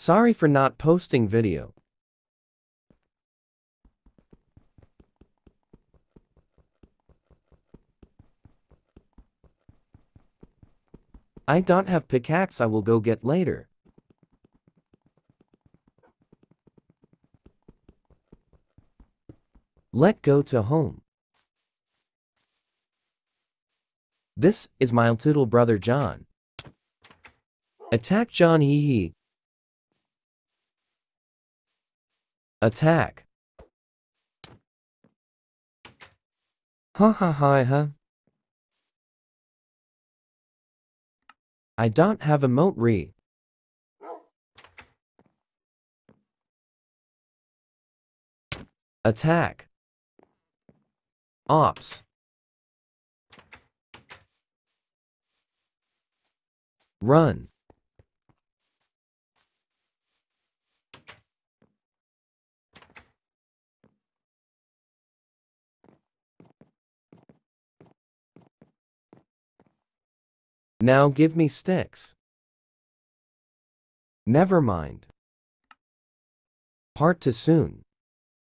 Sorry for not posting video. I don't have pickaxe I will go get later. Let go to home. This is my little brother John. Attack John hee hee. Attack. Ha ha ha ha. I don't have a re. Attack. Ops. Run. Now give me sticks. Never mind. Part too soon.